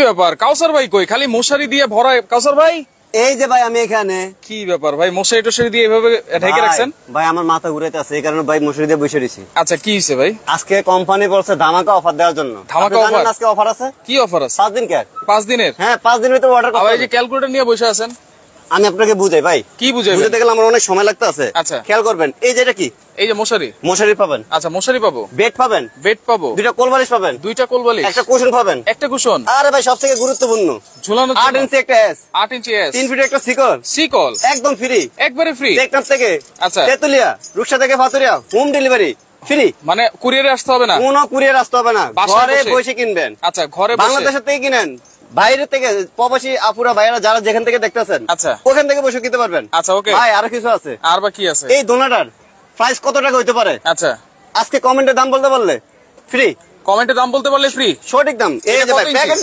কি ব্যাপার কাউসার ভাই কই খালি মশারি দিয়ে ভরা কাউসার ভাই এই যে ভাই আমি এখানে কি ব্যাপার ভাই মশারি টশারি দিয়ে এভাবে ঢেকে রাখছেন ভাই আমার মাথা ঘুরেতে আছে এই কারণে ভাই মশারি দিয়ে বসে রয়েছি আচ্ছা কি হইছে ভাই আজকে কোম্পানি বলছে ধামাকা অফার দেওয়ার জন্য ধামাকা অফার আজকে অফার আছে কি অফার আছে পাঁচ দিন কে পাঁচ দিনের হ্যাঁ পাঁচ দিনের তো অর্ডার করতে ভাই যে ক্যালকুলেটর নিয়ে বসে আছেন আমি আপনাকে বুঝাই ভাই কি বুঝাই বুঝাতে গেলে আমার অনেক সময় লাগতে আছে আচ্ছা খেয়াল করবেন এই যেটা কি এই যে মশারি মশারি পাবেন আচ্ছা মশারি পাবো বেড পাবেন বেড পাবো দুইটা কোলবালিশ পাবেন দুইটা কোলবালিশ একটা কুশন পাবেন একটা কুশন আরে ভাই সবথেকে গুরুত্বপূর্ণ ঝুলানো আট ইঞ্চি একটা এস আট ইঞ্চি এস তিন ফিট একটা সিকল সিকল একদম ফ্রি একবারে ফ্রি টেকনাফ থেকে আচ্ছা তেতুলিয়া রুকসা থেকে ফাতুরিয়া হোম ডেলিভারি ফ্রি মানে কুরিয়ারে আসতে হবে না কোনো কুরিয়ার আসতে হবে না ঘরে বসে কিনবেন আচ্ছা ঘরে বাংলাদেশের থেকে কিনেন বাইরে থেকে প্রবাসী আপুরা ভাইরা যারা যেখান থেকে দেখতেছেন আচ্ছা ওখান থেকে বসে কিনতে পারবেন আচ্ছা ওকে ভাই আরো কিছু আছে আর বা কি আছে এই দোনাটার প্রাইস কত টাকা হইতে পারে আচ্ছা আজকে কমেন্টে দাম বলতে পারলে ফ্রি কমেন্টে দাম বলতে পারলে ফ্রি সঠিক দাম এই যে ভাই প্যাকেট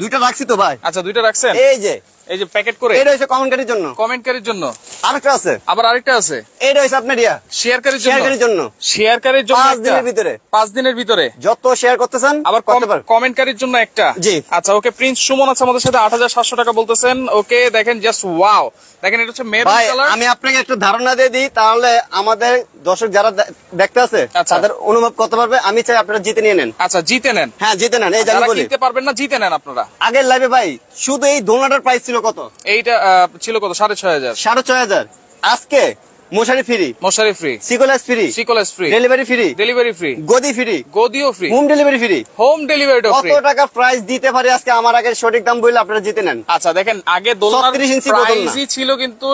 দুইটা রাখছি তো ভাই আচ্ছা দুইটা রাখছেন এই যে এই যে প্যাকেট করে এটা হইছে কমেন্টকারীর জন্য কমেন্টকারীর জন্য আরেকটা আছে আবার আরেকটা আছে এটা হইছে আপনার ইয়া শেয়ারকারীর জন্য শেয়ারকারীর জন্য শেয়ারকারীর জন্য 5 দিনের ভিতরে 5 দিনের ভিতরে যত শেয়ার আবার কমেন্টকারীর জন্য একটা জি আচ্ছা ওকে প্রিন্স সুমন আছে আমাদের সাথে 8700 টাকা বলতেছেন ওকে দেখেন জাস্ট ওয়াও দেখেন এটা হচ্ছে মেরুন কালার আমি আপনাকে একটা ধারণা দিয়ে দিই তাহলে আমাদের দর্শক যারা দেখতে আছে আচ্ছা। তাদের অনুভব করতে পারবে আমি চাই আপনারা জিতে নিয়ে নেন আচ্ছা জিতে নেন হ্যাঁ জিতে নেন এই জানি বলি জিতে পারবেন না জিতে নেন আপনারা আগের লাইভে ভাই শুধু এই দোলনাটার প্রাইস ছিল কত এইটা ছিল কত সাড়ে ছয় হাজার সাড়ে ছয় হাজার আজকে মশারি ফ্রি মশারি ফ্রি সিকোলাস ফ্রি সিকোলাস free delivery free delivery free গদি ফ্রি গদিও free home delivery free home delivery কত টাকা প্রাইস দিতে পারে আজকে আমার আগে সঠিক দাম বলে আপনারা জিতে নেন আচ্ছা দেখেন আগে দোলনার প্রাইসই ছিল কিন্তু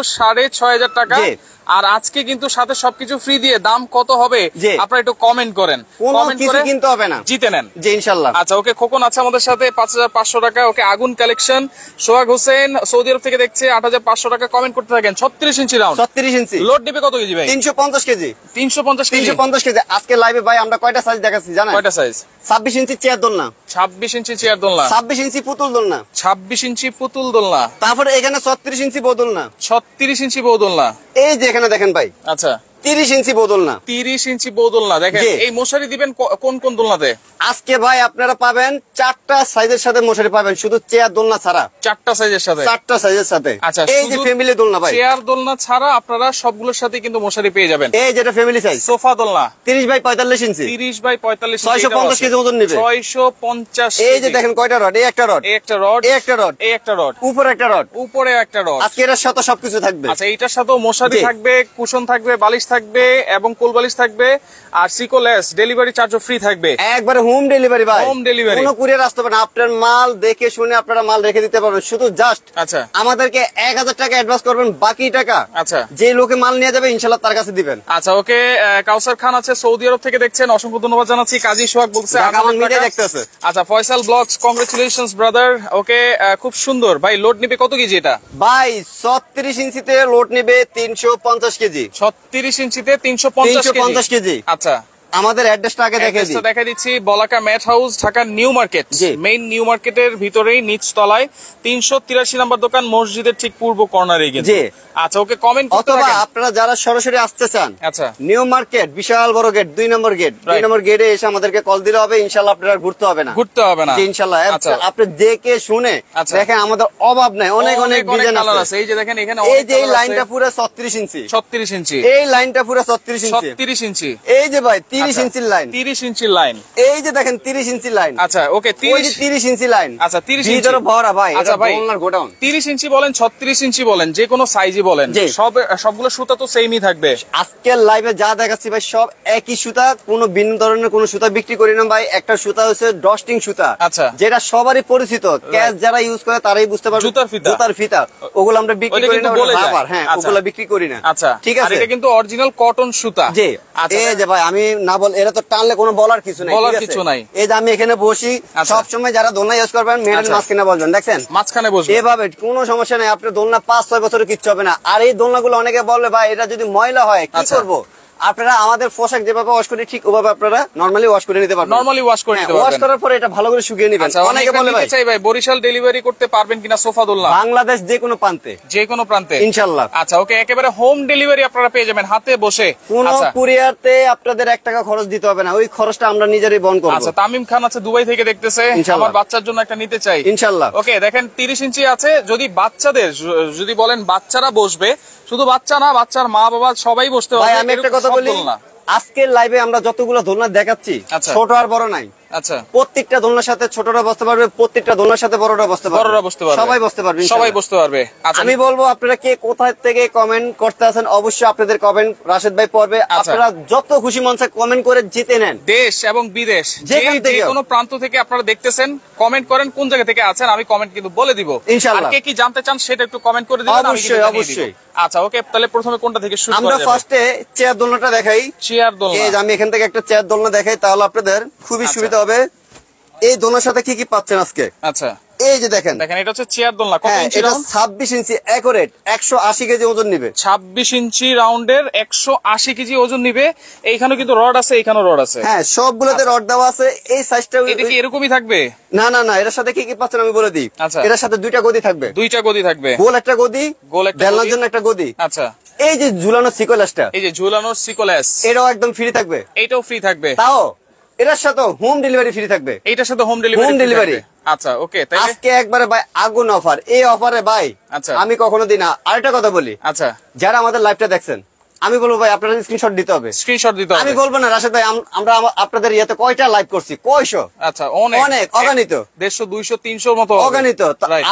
টাকা আর আজকে কিন্তু সাথে সবকিছু ফ্রি দিয়ে দাম কত হবে আপনারা একটু কমেন্ট করেন কমেন্ট কিন্তু হবে না জিতে নেন জি ইনশাআল্লাহ আচ্ছা ওকে খোকন আছে আমাদের সাথে 5500 টাকা ওকে আগুন কালেকশন সোহাগ হোসেন সৌদি আরব থেকে দেখছে 8500 টাকা কমেন্ট করতে থাকেন 36 ইঞ্চি রাউন্ড 36 ইঞ্চি লোড নেবে কত কেজি ভাই 350 কেজি 350 কেজি 350 কেজি আজকে লাইভে ভাই আমরা কয়টা সাইজ দেখাচ্ছি জানেন কয়টা সাইজ 26 ইঞ্চি চেয়ার দোলনা 26 ইঞ্চি চেয়ার দোলনা 26 ইঞ্চি পুতুল দোলনা 26 ইঞ্চি পুতুল দোলনা তারপরে এখানে 36 ইঞ্চি বদলনা 36 ইঞ্চি বদলনা এই যে এখানে দেখেন ভাই আচ্ছা তিরিশ ইঞ্চি বদল না তিরিশ ইঞ্চি বদল না দেখেন এই মশারি দিবেন কোন কোন দোলনাতে আজকে ভাই আপনারা পাবেন চারটা সাইজের সাথে মশারি পাবেন শুধু চেয়ার দোলনা ছাড়া চারটা সাইজের সাথে চারটা সাইজের সাথে আচ্ছা এই যে ফ্যামিলি দোলনা ভাই চেয়ার দোলনা ছাড়া আপনারা সবগুলোর সাথে কিন্তু মশারি পেয়ে যাবেন এই যেটা ফ্যামিলি সাইজ সোফা দোলনা তিরিশ বাই পঁয়তাল্লিশ ইঞ্চি তিরিশ বাই পঁয়তাল্লিশ ছয়শো পঞ্চাশ কেজি ওজন নিবে ছয়শো পঞ্চাশ এই যে দেখেন কয়টা রড এই একটা রড একটা রড এই একটা রড এই একটা রড উপরে একটা রড উপরে একটা রড আজকে এটার সাথে সবকিছু থাকবে আচ্ছা এইটার সাথে মশারি থাকবে কুশন থাকবে বালিশ থাকবে থাকবে এবং কোলবালিশ থাকবে আর সিকোলেস ডেলিভারি চার্জও ফ্রি থাকবে একবারে হোম ডেলিভারি ভাই হোম ডেলিভারি কোনো কুরিয়ার আসতে পারে না আপনার মাল দেখে শুনে আপনারা মাল রেখে দিতে পারবেন শুধু জাস্ট আচ্ছা আমাদেরকে 1000 টাকা অ্যাডভান্স করবেন বাকি টাকা আচ্ছা যে লোকে মাল নিয়ে যাবে ইনশাআল্লাহ তার কাছে দিবেন আচ্ছা ওকে কাউসার খান আছে সৌদি আরব থেকে দেখছেন অসংখ্য ধন্যবাদ জানাচ্ছি কাজী সোহাগ বলছে মিডিয়া দেখতেছে আচ্ছা Faisal blogs congratulations brother okay খুব সুন্দর ভাই লোড নিবে কত কেজি এটা ভাই 36 ইঞ্চিতে লোড নিবে 350 কেজি 36 ইঞ্চিতে তিনশো পঞ্চাশ কেজি আচ্ছা আমাদের অ্যাড্রেসটা আগে দেখে দিই দেখে দিচ্ছি Balaka mat house Dhaka new market main new মার্কেটের ভিতরেই নিচ তলায় 383 নম্বর দোকান মসজিদের ঠিক পূর্ব কর্নারে গিয়ে জি আচ্ছা ওকে কমেন্ট অথবা আপনারা যারা সরাসরি আসতে চান আচ্ছা নিউ মার্কেট বিশাল বড় গেট দুই নম্বর গেট দুই নম্বর গেটে এসে আমাদেরকে কল দিলে হবে ইনশাআল্লাহ আপনারা ঘুরতে হবে না ঘুরতে হবে না ইনশাআল্লাহ আচ্ছা। আপনি দেখে শুনে আচ্ছা। দেখেন আমাদের অভাব নাই অনেক অনেক ডিজাইন আছে এই যে দেখেন এখানে এই যে লাইনটা পুরো 36 ইঞ্চি 36 ইঞ্চি এই লাইনটা পুরো 36 ইঞ্চি 36 ইঞ্চি এই যে ভাই তিন 30 আচ্ছা, ইঞ্চির লাইন 30 ইঞ্চির লাইন এই যে দেখেন 30 লাইন আচ্ছা ওকে 30 30 লাইন আচ্ছা 30 ইঞ্চি ভিতরে ভরা ভাই আচ্ছা ভাই গোডাউন 30 ইঞ্চি বলেন 36 ইঞ্চি বলেন যে কোনো সাইজই বলেন সব সবগুলো সুতা তো সেমই থাকবে আজকের লাইভে যা দেখাচ্ছি ভাই সব একই সুতা কোনো ভিন্ন ধরনের কোনো সুতা বিক্রি করি না ভাই একটা সুতা হচ্ছে ডস্টিং সুতা আচ্ছা যেটা সবারই পরিচিত ক্যাশ যারা ইউজ করে তারাই বুঝতে পারবে জুতার ফিতা জুতার ফিতা ওগুলো আমরা বিক্রি করি না রাবার হ্যাঁ আচ্ছা। ওগুলো বিক্রি করি না আচ্ছা ঠিক আছে এটা কিন্তু অরিজিনাল কটন সুতা জি আচ্ছা। এই যে ভাই আমি না না বল এরা তো টানলে কোনো বলার কিছু নাই বলার কিছু নাই এই যে আমি এখানে বসি আচ্ছা। সব সময় যারা দোলনা ইউজ করবেন মেডেল মাঝখানে বলবেন দেখছেন মাঝখানে বসবেন এভাবে কোনো সমস্যা নাই আপনি দোলনা পাঁচ ছয় বছরে কিচ্ছু হবে না আর এই দোলনাগুলো অনেকে বলবে ভাই এটা যদি ময়লা হয় কি আচ্ছা। করবো আপনারা আমাদের পোশাক যেভাবে ওয়াশ করি ঠিক ওভাবে আপনারা নরমালি ওয়াশ করে নিতে পারবেন নরমালি ওয়াশ করে নিতে ওয়াশ হ্যাঁ, করার পরে এটা ভালো করে শুকিয়ে নেবেন আচ্ছা, অনেকে বলে ভাই চাই ভাই বরিশাল ডেলিভারি করতে পারবেন কিনা সোফা দুল্লাহ বাংলাদেশ যে কোনো প্রান্তে যে কোনো প্রান্তে ইনশাআল্লাহ আচ্ছা ওকে একেবারে হোম ডেলিভারি আপনারা পেয়ে যাবেন হাতে বসে কোনো আচ্ছা। কুরিয়ারতে আপনাদের 1 টাকা খরচ দিতে হবে না ওই খরচটা আমরা নিজেরাই বহন করব আচ্ছা তামিম খান আছে দুবাই থেকে দেখতেছে আমার বাচ্চার জন্য একটা নিতে চাই ইনশাআল্লাহ ওকে দেখেন 30 ইঞ্চি আছে যদি বাচ্চাদের যদি বলেন বাচ্চারা বসবে শুধু বাচ্চা না বাচ্চার মা বাবা সবাই বসতে পারে আমি একটা কথা বলি আজকের লাইভে আমরা যতগুলো দোলনা দেখাচ্ছি আচ্ছা। ছোট আর বড় নাই আচ্ছা। আচ্ছা। আমি বলবো আপনারা কে কোথায় থেকে কমেন্ট করতে আছেন অবশ্যই আপনাদের কমেন্ট রাশেদ ভাই পড়বে আচ্ছা। আপনারা যত খুশি মনসা কমেন্ট করে জিতে নেন দেশ এবং বিদেশ যে কোনো প্রান্ত থেকে আপনারা দেখতেছেন কমেন্ট করেন কোন জায়গা থেকে আছেন আমি কমেন্ট কিন্তু বলে দিব ইনশাআল্লাহ কে কি জানতে চান সেটা একটু কমেন্ট করে দিবেন অবশ্যই অবশ্যই আচ্ছা ওকে তাহলে প্রথমে কোনটা থেকে শুরু আমরা ফার্স্টে চেয়ার দোলনাটা দেখাই চেয়ার দোলনা এই যে আমি এখান থেকে একটা চেয়ার দোলনা দেখাই তাহলে আপনাদের খুবই সুবিধা যেটা হবে এই দোলনার সাথে কি কি পাচ্ছেন আজকে আচ্ছা এই যে দেখেন দেখেন এটা হচ্ছে চেয়ার দোলনা কত হ্যাঁ, ইঞ্চি এটা 26 ইঞ্চি একুরেট 180 কেজি ওজন নেবে 26 ইঞ্চি রাউন্ডের 180 কেজি ওজন নেবে এইখানে কিন্তু রড আছে এইখানে রড আছে হ্যাঁ সবগুলোতে রড আচ্ছা। দেওয়া আছে এই সাইজটা এটা কি এরকমই থাকবে না না না এর সাথে কি কি পাচ্ছেন আমি বলে দিই আচ্ছা। এর সাথে দুইটা গদি থাকবে দুইটা গদি থাকবে গোল একটা গদি গোল একটা বেলনার জন্য একটা গদি আচ্ছা এই যে ঝুলানোর সিকোলাসটা এই যে ঝুলানোর সিকোলাস এটাও একদম ফ্রি থাকবে এটাও ফ্রি থাকবে তাও এটার সাথে হোম ডেলিভারি ফ্রি থাকবে এটার সাথে হোম ডেলিভারি হোম ডেলিভারি আচ্ছা ওকে তাই আজকে একবারে ভাই আগুন অফার এই অফারে ভাই আচ্ছা আমি কখনো দিই না আরেকটা কথা বলি আচ্ছা যারা আমাদের লাইভটা দেখছেন আমি বলবো ভাই আপনাদের স্ক্রিনশট দিতে হবে স্ক্রিনশট দিতে হবে আমি বলবো না রাশেদ ভাই আমরা আপনাদের ইয়াতে কয়টা লাইভ করছি কয়শো আচ্ছা অনেক অনেক অগণিত 150 200 300 এর মতো অগণিত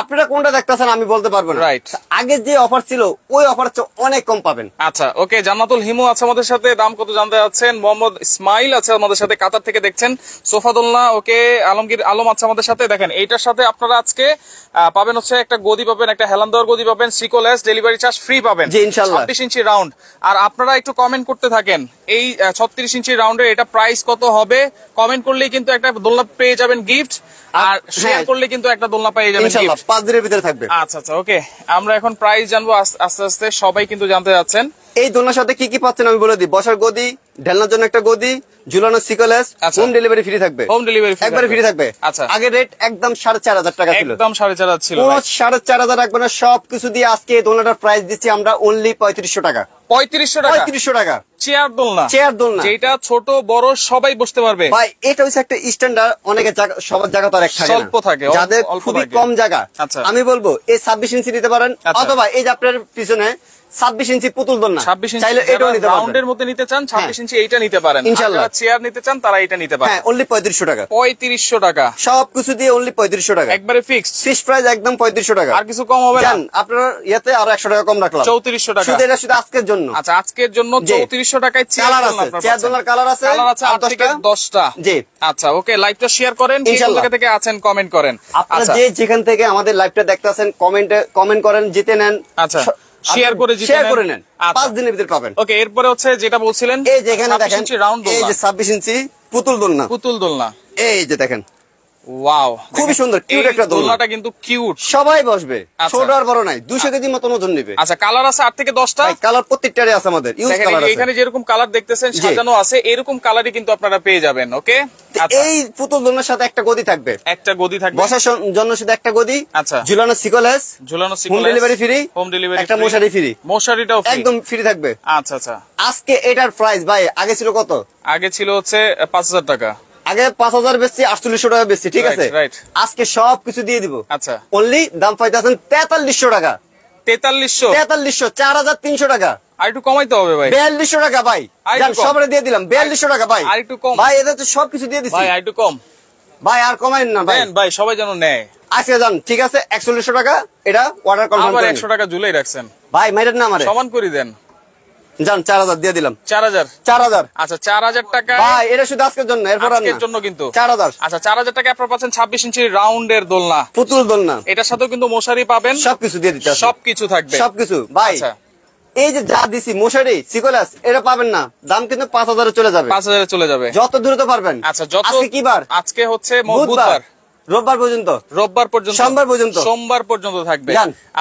আপনারা কোনটা দেখতেছেন আমি বলতে পারবো না রাইট আগে যে অফার ছিল ওই অফার অনেক কম পাবেন আচ্ছা ওকে জান্নাতুল হিমু আছে আমাদের সাথে দাম কত জানতে যাচ্ছেন মোহাম্মদ اسماعিল আছে আমাদের সাথে কাতার থেকে দেখছেন সোফাদুল্লাহ ওকে আলমগীর আলম আছে আমাদের সাথে দেখেন এইটার সাথে আপনারা আজকে পাবেন হচ্ছে একটা গদি পাবেন একটা হেলান দেওয়ার গদি পাবেন সিকোলেস ডেলিভারি চার্জ ফ্রি পাবেন জি ইনশাআল্লাহ 26 ইঞ্চি রাউন্ড আর আপনারা একটু কমেন্ট করতে থাকেন এই ছত্রিশ ইঞ্চি রাউন্ডের এটা প্রাইস কত হবে কমেন্ট করলেই কিন্তু একটা দোলনা পেয়ে যাবেন গিফট আর শেয়ার হ্যাঁ। করলে কিন্তু একটা দোলনা পেয়ে যাবেন পাঁচ দিনের ভিতরে থাকবে আচ্ছা আচ্ছা ওকে আমরা এখন প্রাইস জানবো আস্তে আস্তে সবাই কিন্তু জানতে যাচ্ছেন এই দোলনার সাথে কি কি পাচ্ছেন আমি বলে দিই বসার গদি ঢেলনার জন্য একটা গদি ঝুলানো সিকলেস হোম ডেলিভারি ফ্রি থাকবে হোম ডেলিভারি একবারে ফ্রি থাকবে আচ্ছা আগে রেট একদম সাড়ে চার হাজার টাকা ছিল একদম সাড়ে চার হাজার ছিল সাড়ে চার হাজার রাখবে সবকিছু দিয়ে আজকে দোলনাটার প্রাইস দিচ্ছি আমরা অনলি পঁয়ত্রিশশো টাকা পঁয়ত্রিশশো টাকা পঁয়ত্রিশশো টাকা চেয়ার দোলনা চেয়ার দোলনা যেটা ছোট বড় সবাই বসতে পারবে ভাই এটা হচ্ছে একটা স্ট্যান্ডার্ড অনেকে সবার জায়গা তো এক থাকে অল্প থাকে যাদের খুবই কম জায়গা আচ্ছা। আমি বলবো এই 26 ইঞ্চি নিতে পারেন আচ্ছা। অথবা এই যে আপনার পিছনে ছাব্বিশ ইঞ্চি পুতুল দোলনা ছাব্বিশ ইঞ্চি মধ্যে নিতে চান ছাব্বিশ হ্যাঁ। ইঞ্চি এইটা নিতে পারেন ইনশাল্লাহ চেয়ার নিতে চান তারা এটা নিতে পারেন হ্যাঁ অনলি পঁয়ত্রিশশো টাকা পঁয়ত্রিশশো টাকা সবকিছু দিয়ে অনলি পঁয়ত্রিশশো টাকা একবারে ফিক্স ফিক্স প্রাইস একদম পঁয়ত্রিশশো টাকা আর কিছু কম হবে না আপনার ইয়াতে আরো একশো টাকা কম রাখলাম চৌত্রিশশো টাকা শুধু এটা শুধু আজকের জন্য আচ্ছা আজকের জন্য চৌত্রিশশো টাকায় চেয়ার আছে চেয়ার দোলনার কালার আছে কালার আছে আট দশটা জি আচ্ছা ওকে লাইভটা শেয়ার করেন ইনশাল্লাহ থেকে আছেন কমেন্ট করেন আপনারা আচ্ছা। যে যেখান থেকে আমাদের লাইভটা দেখতেছেন কমেন্টে কমেন্ট করেন জিতে নেন আচ্ছা শেয়ার আচ্ছা, করে শেয়ার করে নেন আচ্ছা। পাঁচ দিনের ভিতরে পাবেন ওকে এরপরে হচ্ছে যেটা বলছিলেন এই যে এখানে দেখেন ছাব্বিশ ইঞ্চি পুতুল দোলনা পুতুল দোলনা এই যে দেখেন ওয়াও খুবই সুন্দর কিউট একটা দোলনাটা কিন্তু কিউট সবাই বসবে আচ্ছা। আর বড় কেজি মতন কালার আচ্ছা, আছে আট থেকে কালার আছে আমাদের কালার দেখতেছেন এরকম কালারই কিন্তু আপনারা পেয়ে যাবেন আচ্ছা। পুতুল সাথে একটা গদি থাকবে একটা গদি থাকবে বসার জন্য একটা গদি আচ্ছা ঝুলানো সিকোলেস ঝুলানো home delivery free home delivery একটা মশারি ফ্রি মশারিটা একদম ফ্রি থাকবে আচ্ছা আচ্ছা আজকে এটার প্রাইস ভাই আগে ছিল কত আগে ছিল হচ্ছে পাঁচ হাজার টাকা আগে পাঁচ হাজার বেশি আটচল্লিশশো টাকা বেশি ঠিক আছে আজকে সব কিছু দিয়ে দিব আচ্ছা অনলি দাম আছেন তেতাল্লিশশো টাকা তেতাল্লিশশো তেতাল্লিশশো চার হাজার তিনশো টাকা টাকা দিলাম বিয়াল্লিশশো টাকা ভাই আর একটু কম ভাই এদের দিয়ে আর একটু কম ভাই আর না ভাই ভাই সবাই ঠিক আছে টাকা এটা অর্ডার কনফার্ম একশো টাকা জুলাই রাখছেন ভাই মাইরেন না আমার সমান করে দেন যান চার হাজার দিয়ে দিলাম চার হাজার আচ্ছা চার হাজার টাকা এটা শুধু আজকের জন্য এরপর জন্য কিন্তু চার হাজার আচ্ছা চার হাজার টাকা পাচ্ছেন ছাব্বিশ ইঞ্চির দোলনা পুতুল দোলনা এটার সাথেও কিন্তু মশারি পাবেন সবকিছু দিয়ে দিতে সবকিছু থাকবে সবকিছু ভাই আচ্ছা। এই যে যা দিছি মশারি সিকোলাস এটা পাবেন না দাম কিন্তু পাঁচ হাজারে চলে যাবে পাঁচ হাজারে চলে যাবে যত তো পারবেন আচ্ছা যত কি বার আজকে হচ্ছে বুধবার রোববার পর্যন্ত রোববার পর্যন্ত সোমবার পর্যন্ত সোমবার পর্যন্ত থাকবে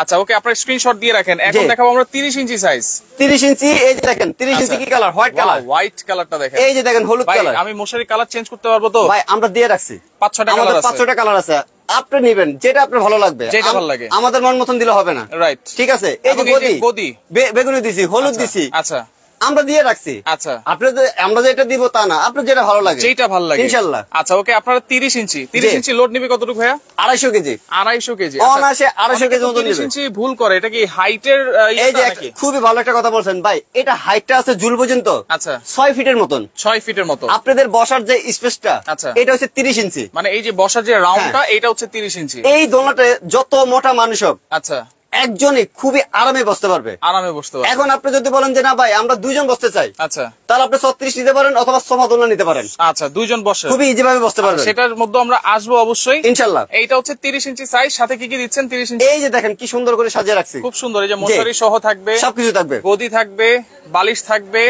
আচ্ছা ওকে আপনার স্ক্রিনশট দিয়ে রাখেন এখন দেখাবো আমরা 30 ইঞ্চি সাইজ 30 ইঞ্চি এই যে দেখেন 30 ইঞ্চি আচ্ছা। কি কালার হোয়াইট কালার হোয়াইট কালারটা দেখেন এই যে দেখেন হলুদ কালার আমি মশারি কালার চেঞ্জ করতে পারবো তো ভাই আমরা দিয়ে রাখছি 5 কালার আছে 5 কালার আছে আপনি নেবেন যেটা আপনার ভালো লাগবে যেটা ভালো লাগে আমাদের মন মতন দিলে হবে না রাইট ঠিক আছে এই যে গদি গদি বেগুনি দিছি হলুদ আচ্ছা। দিছি আচ্ছা আমরা দিয়ে রাখছি আচ্ছা আপনাদের আমরা যেটা দিব তা না আপনার যেটা ভালো লাগে যেটা ভালো লাগে ইনশাআল্লাহ আচ্ছা ওকে আপনারা 30 ইঞ্চি 30 ইঞ্চি লোড নেবে কতটুকু ভাইয়া 250 কেজি 250 কেজি অনাসে 250 কেজি মতো নেবে 30 ইঞ্চি ভুল করে এটা কি হাইটের এই যে খুবই ভালো একটা কথা বলছেন ভাই এটা হাইটটা আছে জুল পর্যন্ত আচ্ছা 6 ফিটের মতন 6 ফিটের মতো আপনাদের বসার যে স্পেসটা আচ্ছা এটা হচ্ছে 30 ইঞ্চি মানে এই যে বসার যে রাউন্ডটা হ্যাঁ। এটা হচ্ছে 30 ইঞ্চি এই দোলনাতে যত মোটা মানুষ হোক আচ্ছা একজনে খুবই আরামে বসতে পারবে আরামে বসতে পারবে এখন আপনি যদি বলেন যে না ভাই আমরা দুইজন বসতে চাই আচ্ছা তাহলে আপনি ছত্রিশ নিতে পারেন অথবা সোফা নিতে পারেন আচ্ছা দুইজন বসে খুবই ইজি ভাবে বসতে আচ্ছা, পারবে সেটার মধ্যে আমরা আসবো অবশ্যই ইনশাল্লাহ এইটা হচ্ছে তিরিশ ইঞ্চি সাইজ সাথে কি কি দিচ্ছেন তিরিশ ইঞ্চি এই যে দেখেন কি সুন্দর করে সাজিয়ে রাখছি খুব সুন্দর এই যে মশারি সহ থাকবে সবকিছু থাকবে গদি থাকবে বালিশ থাকবে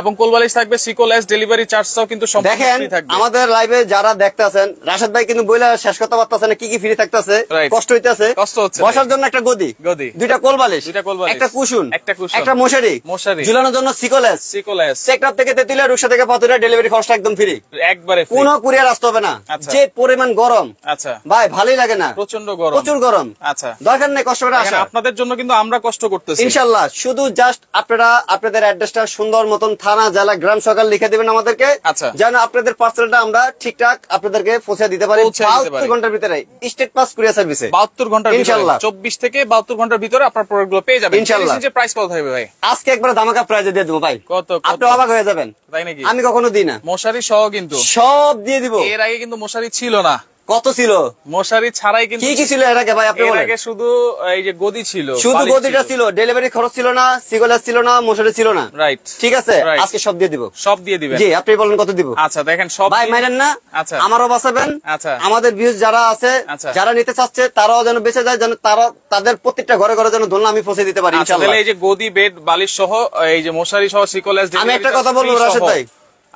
এবং কোলবালিশ থাকবে সিকোলেস ডেলিভারি চার্জটাও কিন্তু দেখেন আমাদের লাইভে যারা দেখতে আছেন রাশেদ ভাই কিন্তু বইলা শেষ কথা পারতেছে না কি কি ফ্রি থাকতেছে কষ্ট হইতেছে কষ্ট হচ্ছে বসার জন্য একটা গদি গদি দুইটা কোলবালিশ দুইটা কোলবালিশ একটা কুশন একটা কুশন একটা মশারি মশারি ঝুলানোর জন্য সিকোলেস সিকোলেস সেক্টর থেকে তেতুলিয়া রূপসা থেকে পাতুরা ডেলিভারি খরচটা একদম ফ্রি একবারে ফ্রি কোনো কুরিয়ার আসতে হবে না আচ্ছা। যে পরিমাণ গরম আচ্ছা ভাই ভালোই লাগে না প্রচন্ড গরম প্রচুর গরম আচ্ছা দরকার নেই কষ্ট করে আসা আপনাদের জন্য কিন্তু আমরা কষ্ট করতেছি ইনশাআল্লাহ শুধু জাস্ট আপনারা আপনাদের অ্যাড্রেসটা সুন্দর মতন থানা জেলা গ্রাম সকাল লিখে দেবেন আমাদেরকে আচ্ছা। যেন আপনাদের পার্সেলটা আমরা ঠিকঠাক আপনাদেরকে পৌঁছে দিতে পারি বাহাত্তর ঘন্টার ভিতরে স্টেট পাস কুরিয়ার সার্ভিসে বাহাত্তর ঘন্টা ইনশাল্লাহ চব্বিশ থেকে বাহাত্তর ঘন্টার ভিতরে আপনার প্রোডাক্ট গুলো পেয়ে যাবেন ইনশাল্লাহ প্রাইস কত হবে ভাই আজকে একবার ধামাকা প্রাইজে দিয়ে দেবো ভাই কত আপনি অবাক হয়ে যাবেন তাই নাকি আমি কখনো দিই না মশারি সহ কিন্তু সব দিয়ে দিব এর আগে কিন্তু মশারি ছিল না কত ছিল মশারি ছাড়াই কিন্তু কি কি ছিল এর আগে ভাই আপনি বলেন শুধু এই যে গদি ছিল শুধু গদিটা ছিল ডেলিভারি খরচ ছিল না সিগলার ছিল না মশারি ছিল না রাইট ঠিক আছে আজকে সব দিয়ে দিব সব দিয়ে দিবেন জি আপনি বলেন কত দিব আচ্ছা দেখেন সব ভাই মাইরেন না আচ্ছা আমারও বাঁচাবেন আচ্ছা আমাদের ভিউজ যারা আছে আচ্ছা। যারা নিতে চাচ্ছে তারাও যেন বেঁচে যায় যেন তারা তাদের প্রত্যেকটা ঘরে ঘরে যেন দোলনা আমি পৌঁছে দিতে পারি আচ্ছা, ইনশাআল্লাহ তাহলে এই যে গদি বেড বালিশ সহ এই যে মশারি সহ সিগলার আমি একটা কথা বলবো রাশেদ ভাই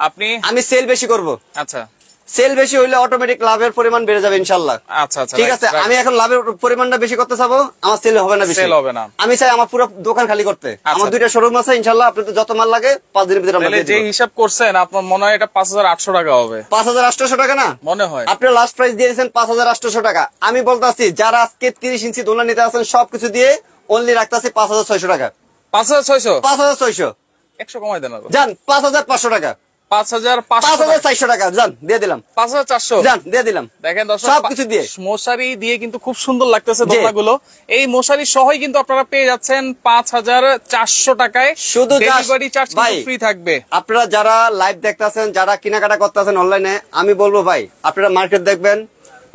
আপনি আমি সেল বেশি করব আচ্ছা সেল বেশি হইলে অটোমেটিক লাভের পরিমাণ বেড়ে যাবে ইনশাল্লাহ আচ্ছা, আচ্ছা ঠিক আছে আমি এখন লাভের পরিমাণটা বেশি করতে চাবো আমার সেল হবে না আমি চাই আমার পুরো দোকান খালি করতে আচ্ছা। আমার দুইটা শোরুম আছে ইনশাল্লাহ আপনাদের যত মাল লাগে পাঁচ দিনের ভিতরে যে হিসাব করছেন আপনার মনে হয় এটা পাঁচ হাজার আটশো টাকা হবে পাঁচ হাজার আটশো টাকা না মনে হয় আপনি লাস্ট প্রাইস দিয়েছেন পাঁচ হাজার আটশো টাকা আমি বলতে যারা আজকে তিরিশ ইঞ্চি দোলা নিতে আসেন সবকিছু দিয়ে অনলি রাখতেছি পাঁচ হাজার ছয়শো টাকা পাঁচ হাজার ছয়শো পাঁচ হাজার ছয়শো একশো কমাই দেন যান পাঁচ হাজার পাঁচশো টাকা পাঁচ হাজার পাঁচ হাজার মশারি দিয়ে খুব সুন্দর আপনারা পাঁচ হাজার চারশো টাকায় শুধু চার্জ থাকবে আপনারা যারা লাইভ দেখতেছেন যারা কেনাকাটা করতেছেন অনলাইনে আমি বলবো ভাই আপনারা মার্কেট দেখবেন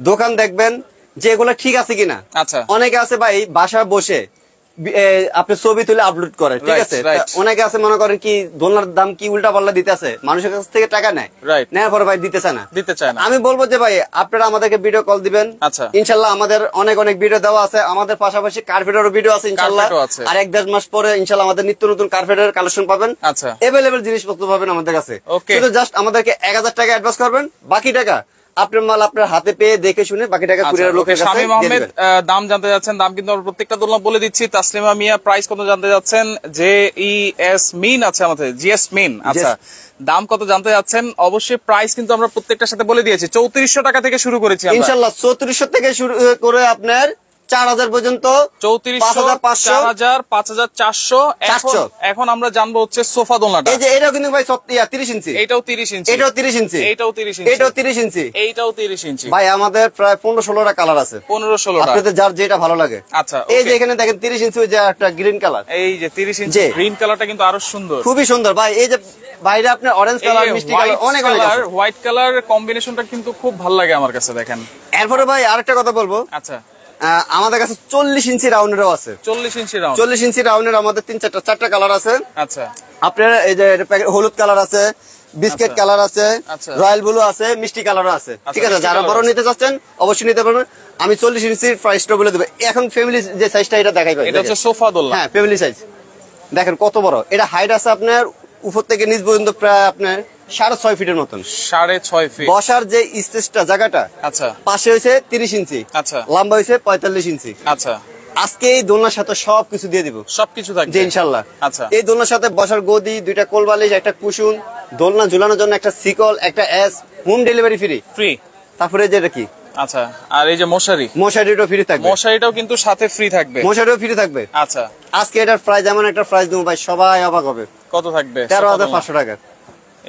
দোকান দেখবেন যে এগুলো ঠিক আছে কিনা আচ্ছা অনেকে আছে ভাই বাসা বসে আপনি ছবি তুলে আপলোড করে ঠিক আছে অনেকে আছে মনে করেন কি দোলনার দাম কি উল্টা পাল্লা দিতে আছে মানুষের কাছ থেকে টাকা নেয় নেওয়ার পরে ভাই দিতে চায় না দিতে চায় না আমি বলবো যে ভাই আপনারা আমাদেরকে ভিডিও কল দিবেন আচ্ছা ইনশাল্লাহ আমাদের অনেক অনেক ভিডিও দেওয়া আছে আমাদের পাশাপাশি কার্পেটের ভিডিও আছে ইনশাল্লাহ আর এক দেড় মাস পরে ইনশাল্লাহ আমাদের নিত্য নতুন কার্পেটের কালেকশন পাবেন আচ্ছা এভেলেবেল জিনিসপত্র পাবেন আমাদের কাছে কিন্তু জাস্ট আমাদেরকে এক হাজার টাকা অ্যাডভান্স করবেন বাকি টাকা আপনার মাল আপনার হাতে পেয়ে দেখে শুনে বাকি আচ্ছা, কুরিয়ার লোকের কাছে শামীম আহমেদ দাম জানতে যাচ্ছেন দাম কিন্তু আমরা প্রত্যেকটা দোলনা বলে দিচ্ছি তাসলিমা মিয়া প্রাইস কত জানতে যাচ্ছেন জে ই এস মিন আছে আমাদের জিএস মিন e আচ্ছা দাম কত জানতে যাচ্ছেন অবশ্যই প্রাইস কিন্তু আমরা প্রত্যেকটার সাথে বলে দিয়েছি চৌত্রিশশো টাকা থেকে শুরু করেছি ইনশাল্লাহ চৌত্রিশশো থেকে শুরু করে আপনার কালার এই যে কালার আচ্ছা, কিন্তু আরো সুন্দর খুবই সুন্দর ভাই এই যে বাইরে আপনার অরেঞ্জ কালার মিষ্টি কালার অনেক অনেক কালার হোয়াইট কালার কম্বিনেশনটা কিন্তু খুব ভালো লাগে আমার কাছে দেখেন এরপরে ভাই আরেকটা কথা বলবো আচ্ছা আমাদের কাছে চল্লিশ ইঞ্চি রাউন্ডেরও আছে চল্লিশ ইঞ্চি রাউন্ড চল্লিশ ইঞ্চি রাউন্ডের আমাদের তিন চারটা চারটা কালার আছে আচ্ছা আপনার এই যে হলুদ কালার আছে বিস্কিট আচ্ছা। কালার আছে রয়্যাল আচ্ছা। ব্লু আছে মিষ্টি কালার আছে আচ্ছা, ঠিক আছে যারা বড় নিতে চাচ্ছেন অবশ্যই নিতে পারবেন আমি চল্লিশ ইঞ্চির প্রাইসটা বলে দেবো এখন ফ্যামিলি যে সাইজটা এটা দেখাই এটা হচ্ছে সোফা দোল হ্যাঁ ফ্যামিলি সাইজ দেখেন কত বড় এটা হাইট আছে আপনার উপর থেকে নিচ পর্যন্ত প্রায় আপনার সাড়ে ছয় ফিটের মতন সাড়ে ছয় ফিট বসার যে স্পেসটা জায়গাটা আচ্ছা পাশে হয়েছে তিরিশ ইঞ্চি আচ্ছা লম্বা হয়েছে পঁয়তাল্লিশ ইঞ্চি আচ্ছা আজকে এই দোলনার সাথে সবকিছু দিয়ে দিব সবকিছু থাকবে ইনশাল্লাহ আচ্ছা এই দোলনার সাথে বসার গদি দুইটা কোলবালিশ একটা কুসুন দোলনা ঝুলানোর জন্য একটা সিকল একটা এস হোম ডেলিভারি ফ্রি ফ্রি তারপরে যেটা কি আচ্ছা আর এই যে মশারি মশারিটাও ফ্রি থাকবে মশারিটাও কিন্তু সাথে ফ্রি থাকবে মশারিও ফ্রি থাকবে আচ্ছা আজকে এটার প্রাইস এমন একটা প্রাইস দেবো ভাই সবাই অবাক হবে কত থাকবে তেরো হাজার পাঁচশো টাকা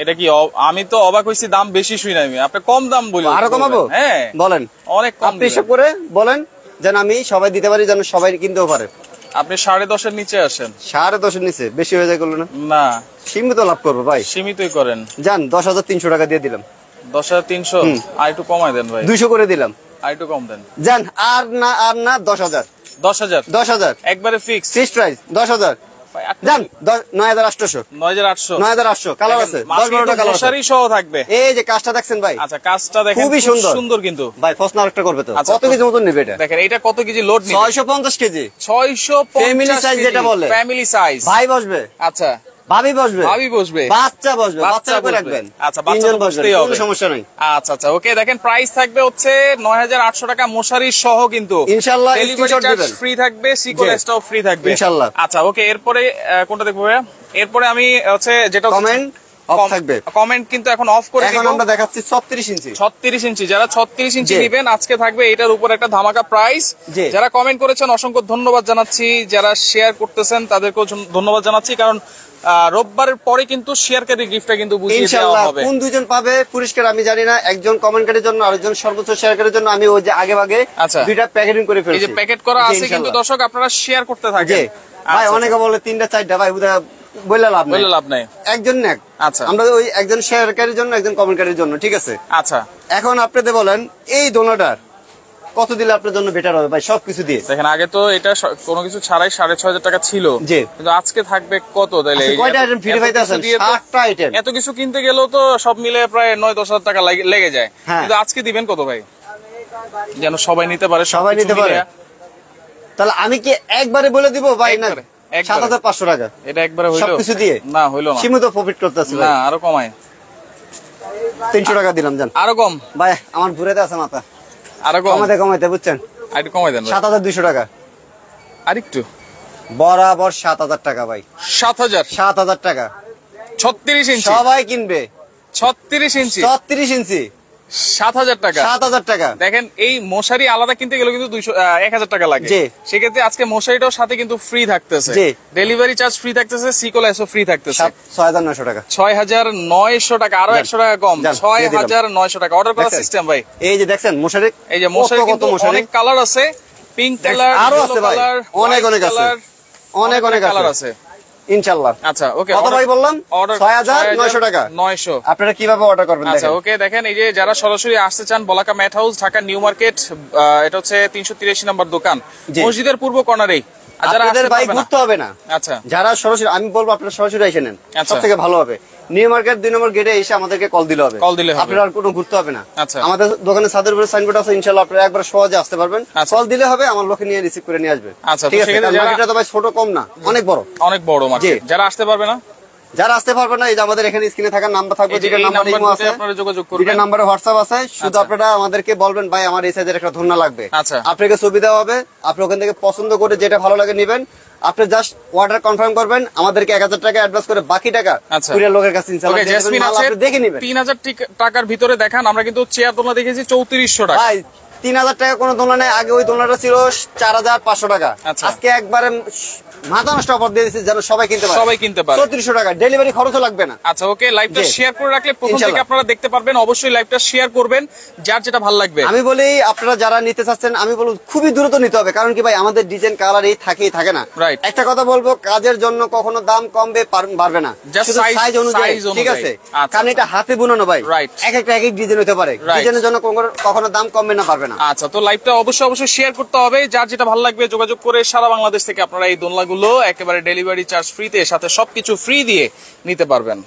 এটা কি আমি তো অবাক হয়েছি দাম বেশি শুই আমি আপনি কম দাম বলি আরো কমাবো হ্যাঁ বলেন অনেক কম আপনি হিসাব করে বলেন যেন আমি সবাই দিতে পারি যেন সবাই কিনতেও পারে আপনি সাড়ে দশের নিচে আসেন সাড়ে দশের নিচে বেশি হয়ে যায় করলো না না সীমিত লাভ করবো ভাই সীমিতই করেন যান দশ হাজার তিনশো টাকা দিয়ে দিলাম দশ হাজার তিনশো আর একটু কমাই দেন ভাই দুইশো করে দিলাম আর একটু কম দেন যান আর না আর না দশ হাজার দশ হাজার দশ হাজার একবারে ফিক্স ফিক্স প্রাইস দশ হাজার যান এই যে কাজটা দেখছেন ভাই আচ্ছা কাজটা খুবই সুন্দর সুন্দর কিন্তু ভাই ফসনা আরেকটা করবে তো আচ্ছা, কত কেজি এটা কত কেজি লোড ছয়শো পঞ্চাশ কেজি ছয়শো ফ্যামিলি সাইজ যেটা বলে ফ্যামিলি সাইজ ভাই বসবে আচ্ছা ভাবি বসবে ভাবি বসবে বাচ্চা বসবে বাচ্চা করে রাখবেন আচ্ছা বাচ্চা বসতেই হবে সমস্যা নাই আচ্ছা আচ্ছা ওকে দেখেন প্রাইস থাকবে হচ্ছে 9800 টাকা মশারি সহ কিন্তু ইনশাআল্লাহ স্ক্রিনশট দিবেন ফ্রি থাকবে সিকোলেস্টাও ফ্রি থাকবে ইনশাআল্লাহ আচ্ছা ওকে এরপরে কোনটা দেখবো এরপরে আমি হচ্ছে যেটা কমেন্ট অফ থাকবে কমেন্ট কিন্তু এখন অফ করে এখন আমরা দেখাচ্ছি 36 ইঞ্চি 36 ইঞ্চি যারা 36 ইঞ্চি নেবেন আজকে থাকবে এটার উপর একটা ধামাকা প্রাইস যারা কমেন্ট করেছেন অসংখ্য ধন্যবাদ জানাচ্ছি যারা শেয়ার করতেছেন তাদেরকেও ধন্যবাদ জানাচ্ছি কারণ রোববারের পরে কিন্তু শেয়ারকারী গিফটটা কিন্তু বুঝিয়ে দেওয়া হবে কোন দুইজন পাবে পুরস্কার আমি জানি না একজন কমেন্টকারীর জন্য আরেকজন সর্বোচ্চ শেয়ারকারীর জন্য আমি ওই যে আগে আগে আচ্ছা। দুইটা প্যাকেটিং করে ফেলেছি এই যে প্যাকেট করা আছে কিন্তু দর্শক আপনারা শেয়ার করতে থাকেন আচ্ছা, ভাই আচ্ছা। অনেকে বলে তিনটা চারটা ভাই বুঝা বললে লাভ নাই লাভ নাই একজন নেক আচ্ছা আমরা ওই একজন শেয়ারকারীর জন্য একজন কমেন্টকারীর জন্য ঠিক আছে আচ্ছা এখন আপনাদের বলেন এই দোনাটার কত দিলে আপনার জন্য বেটার হবে ভাই সবকিছু দিয়ে দেখেন আগে তো এটা কোনো কিছু ছাড়াই সাড়ে ছয় টাকা ছিল জি কিন্তু আজকে থাকবে কত তাহলে কয়টা আইটেম ফ্রি ভাই আটটা আইটেম এত কিছু কিনতে গেলেও তো সব মিলে প্রায় নয় দশ হাজার টাকা লেগে যায় হ্যাঁ। কিন্তু আজকে দিবেন কত ভাই যেন সবাই নিতে পারে সবাই নিতে পারে তাহলে আমি কি একবারে বলে দিব ভাই না সাত হাজার পাঁচশো টাকা এটা একবারে হইলো সবকিছু দিয়ে না হইলো না সীমিত প্রফিট করতেছিল না আরো কমায় তিনশো টাকা দিলাম জান আরো কম ভাই আমার ঘুরে আছে মাথা আরো কমাতে কমাতে বুঝছেন আর একটু কমাই সাত হাজার দুশো টাকা আরেকটু বরাবর সাত হাজার টাকা ভাই সাত হাজার সাত হাজার টাকা ছত্রিশ ইঞ্চি সবাই কিনবে ছত্রিশ ইঞ্চি ছত্রিশ ইঞ্চি সাত হাজার টাকা সাত হাজার টাকা দেখেন এই মশারি আলাদা কিনতে গেলে কিন্তু দুইশো এক হাজার টাকা লাগে সেক্ষেত্রে আজকে মশারিটাও সাথে কিন্তু ফ্রি থাকতেছে ডেলিভারি চার্জ ফ্রি থাকতেছে সিকোল এসও ফ্রি থাকতেছে ছয় হাজার নয়শো টাকা ছয় হাজার নয়শো টাকা আরো একশো টাকা কম ছয় হাজার নয়শো টাকা অর্ডার করার সিস্টেম ভাই এই যে দেখছেন মশারি এই যে মশারি কিন্তু অনেক কালার আছে পিঙ্ক কালার আরো আছে কালার অনেক অনেক আছে অনেক অনেক কালার আছে আচ্ছা, কিভাবে অর্ডার করবেন আচ্ছা ওকে দেখেন এই যে যারা সরাসরি আসতে চান Balaka mat house new market এটা হচ্ছে নম্বর দোকান মসজিদের পূর্ব যারা না আচ্ছা যারা সরাসরি আমি বলবো আপনারা সরাসরি এসে নেন আচ্ছা। থেকে ভালো হবে নিউ মার্কেট দুই নম্বর গেটে এসে আমাদেরকে কল দিলে হবে কল দিলে আপনার আর কোনো ঘুরতে হবে না আচ্ছা। আমাদের দোকানে ছাদের উপরে সাইনবোর্ড আছে ইনশাল্লাহ আপনারা একবার সহজে আসতে পারবেন কল আচ্ছা। দিলে হবে আমার লোকে নিয়ে রিসিভ করে নিয়ে আচ্ছা, ঠিক আছে ছোট কম না অনেক বড় অনেক বড় যারা আসতে পারবে না যারা আসতে পারবে না এই যে আমাদের এখানে স্ক্রিনে থাকার নাম্বার থাকবে যেটা নাম্বার ইমো আছে যোগাযোগ এটা নম্বরে হোয়াটসঅ্যাপ আছে শুধু আপনারা আমাদেরকে বলবেন ভাই আমার এই সাইজের একটা ধন্না লাগবে আপনাকে সুবিধা হবে আপনি ওখান থেকে পছন্দ করে যেটা ভালো লাগে নেবেন আপনি জাস্ট অর্ডার কনফার্ম করবেন আমাদেরকে এক হাজার টাকা অ্যাডভান্স করে বাকি টাকা আচ্ছা। কুরিয়ার লোকের কাছে দেখে নিবেন তিন হাজার টাকার ভিতরে দেখান আমরা কিন্তু চেয়ার দোলনা দেখেছি চৌত্রিশশো টাকা তিন হাজার টাকা কোনো দোলনা নেই আগে ওই দোলনাটা ছিল চার হাজার পাঁচশো টাকা আচ্ছা। আজকে একবারে মাথা নষ্ট অফার দিয়ে দিচ্ছি যেন সবাই কিনতে পারে সবাই কিনতে পারে টাকা ডেলিভারি খরচও লাগবে না আচ্ছা ওকে লাইভটা শেয়ার করে রাখলে প্রথম থেকে আপনারা দেখতে পারবেন অবশ্যই লাইভটা শেয়ার করবেন যার যেটা ভালো লাগবে আমি বলি আপনারা যারা নিতে চাচ্ছেন আমি বলবো খুবই দ্রুত নিতে হবে কারণ কি ভাই আমাদের ডিজাইন কালার এই থাকেই থাকে না একটা কথা বলবো কাজের জন্য কখনো দাম কমবে বাড়বে না সাইজ অনুযায়ী ঠিক আছে আচ্ছা, কারণ আচ্ছা। এটা হাতে বোনানো ভাই এক একটা এক এক ডিজাইন হতে পারে ডিজাইনের জন্য কখনো দাম কমবে না পারবে না আচ্ছা তো লাইভটা অবশ্যই অবশ্যই শেয়ার করতে হবে যার যেটা ভালো লাগবে যোগাযোগ করে সারা বাংলাদেশ থেকে আপনারা এই দোলনাগুলো গুলো একেবারে ডেলিভারি চার্জ ফ্রিতে সাথে সবকিছু ফ্রি দিয়ে নিতে পারবেন